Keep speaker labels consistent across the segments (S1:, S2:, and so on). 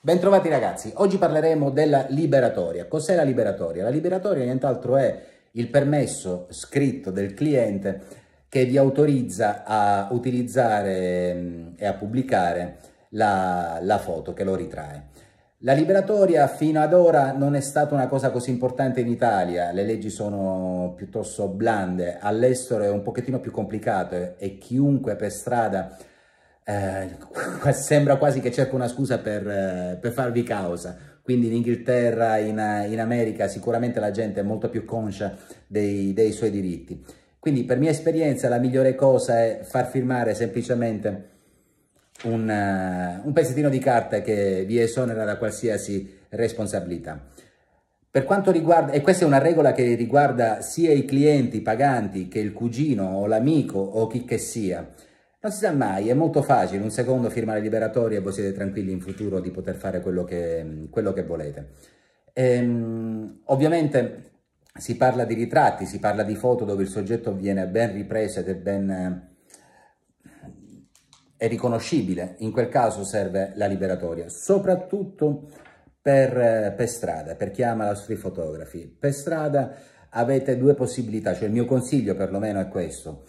S1: Bentrovati ragazzi, oggi parleremo della liberatoria. Cos'è la liberatoria? La liberatoria nient'altro è il permesso scritto del cliente che vi autorizza a utilizzare e a pubblicare la, la foto che lo ritrae. La liberatoria fino ad ora non è stata una cosa così importante in Italia, le leggi sono piuttosto blande, all'estero è un pochettino più complicato e chiunque per strada eh, sembra quasi che cerca una scusa per, eh, per farvi causa. Quindi in Inghilterra, in, eh, in, America, sicuramente la gente è molto più conscia dei, dei suoi diritti. Quindi per mia esperienza la migliore cosa è far firmare semplicemente un, eh, un, pezzettino di carta che vi esonera da qualsiasi responsabilità. Per quanto riguarda, e questa è una regola che riguarda sia i clienti paganti che il cugino o l'amico o chi che sia, non si sa mai, è molto facile, un secondo firma firmare liberatori e voi siete tranquilli in futuro di poter fare quello che, quello che volete. Ehm, ovviamente si parla di ritratti, si parla di foto dove il soggetto viene ben ripreso ed è ben è riconoscibile, in quel caso serve la liberatoria, soprattutto per, per strada, per chi ama la street photography. Per strada avete due possibilità, cioè il mio consiglio perlomeno è questo,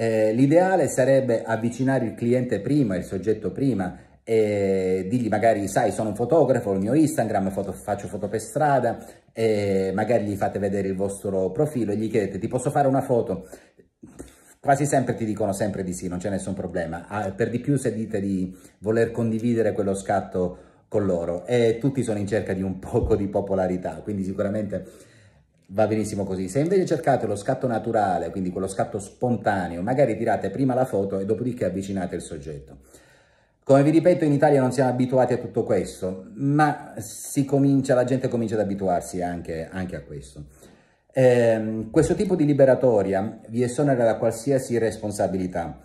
S1: eh, l'ideale sarebbe avvicinare il cliente prima, il soggetto prima, e digli magari, sai, sono un fotografo, il mio Instagram, foto, faccio foto per strada, e magari gli fate vedere il vostro profilo e gli chiedete, ti posso fare una foto? Quasi sempre ti dicono sempre di sì, non c'è nessun problema. Ah, per di più se dite di voler condividere quello scatto con loro e tutti sono in cerca di un poco di popolarità, quindi sicuramente va benissimo così. Se invece cercate lo scatto naturale, quindi quello scatto spontaneo, magari tirate prima la foto e dopodiché avvicinate il soggetto. Come vi ripeto, in Italia non siamo abituati a tutto questo, ma comincia, la gente comincia ad abituarsi anche, anche a questo. Eh, questo tipo di liberatoria vi esonera da qualsiasi responsabilità.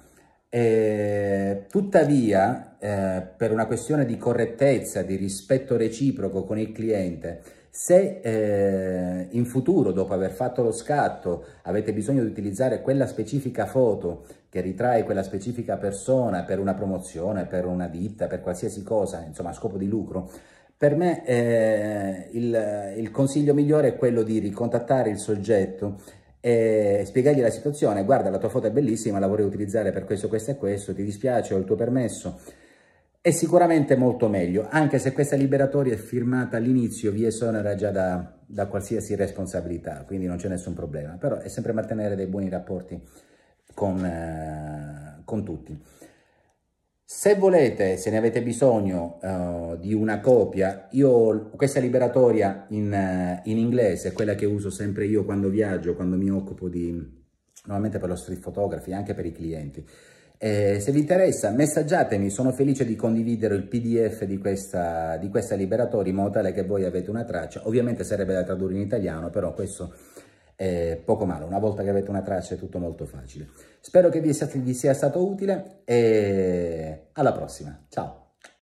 S1: Eh, tuttavia, eh, per una questione di correttezza, di rispetto reciproco con il cliente, se eh, in futuro, dopo aver fatto lo scatto, avete bisogno di utilizzare quella specifica foto che ritrae quella specifica persona per una promozione, per una ditta, per qualsiasi cosa, insomma a scopo di lucro, per me eh, il, il, consiglio migliore è quello di ricontattare il soggetto e spiegargli la situazione, guarda la tua foto è bellissima, la vorrei utilizzare per questo, questo e questo, ti dispiace, ho il tuo permesso, è sicuramente molto meglio, anche se questa liberatoria è firmata all'inizio, vi esonera già da, da, qualsiasi responsabilità, quindi non c'è nessun problema, però è sempre mantenere dei buoni rapporti con, eh, con tutti. Se volete, se ne avete bisogno uh, di una copia, io questa liberatoria in, uh, in inglese, quella che uso sempre io quando viaggio, quando mi occupo di, normalmente per lo street photography, anche per i clienti, eh, se vi interessa messaggiatemi, sono felice di condividere il pdf di questa, di questa Liberatori in modo tale che voi avete una traccia. Ovviamente sarebbe da tradurre in italiano, però questo è poco male. Una volta che avete una traccia è tutto molto facile. Spero che vi sia, vi sia stato utile e alla prossima. Ciao!